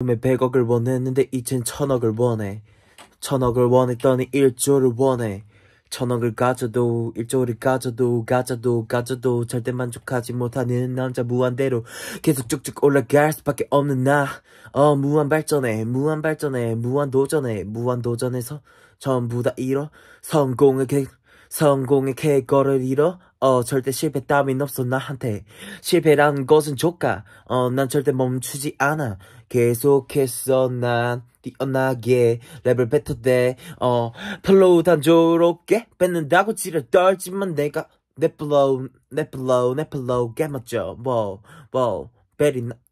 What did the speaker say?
처음에 백억을 원했는데 이젠 천억을 원해 천억을 원했더니 일조를 원해 천억을 가져도 일조를 가져도 가져도 가져도 절대 만족하지 못하는 남자 무한대로 계속 쭉쭉 올라갈 수밖에 없는 나어 무한 발전에 무한 발전에 무한 도전에 무한 도전에서 전부 다 잃어 성공의 개 성공의 계거를 잃어 어 절대 실패 따윈 없어 나한테 실패란 것은 조카 어난 절대 멈추지 않아 계속했어 난 뛰어나게 레벨 뱉어대 어 플로우 단조롭게 뱉는다고 지를 떨지만 내가 내 플로우 내 플로우 내 플로우 개맞죠 w 뭐, o 뭐, 베리 나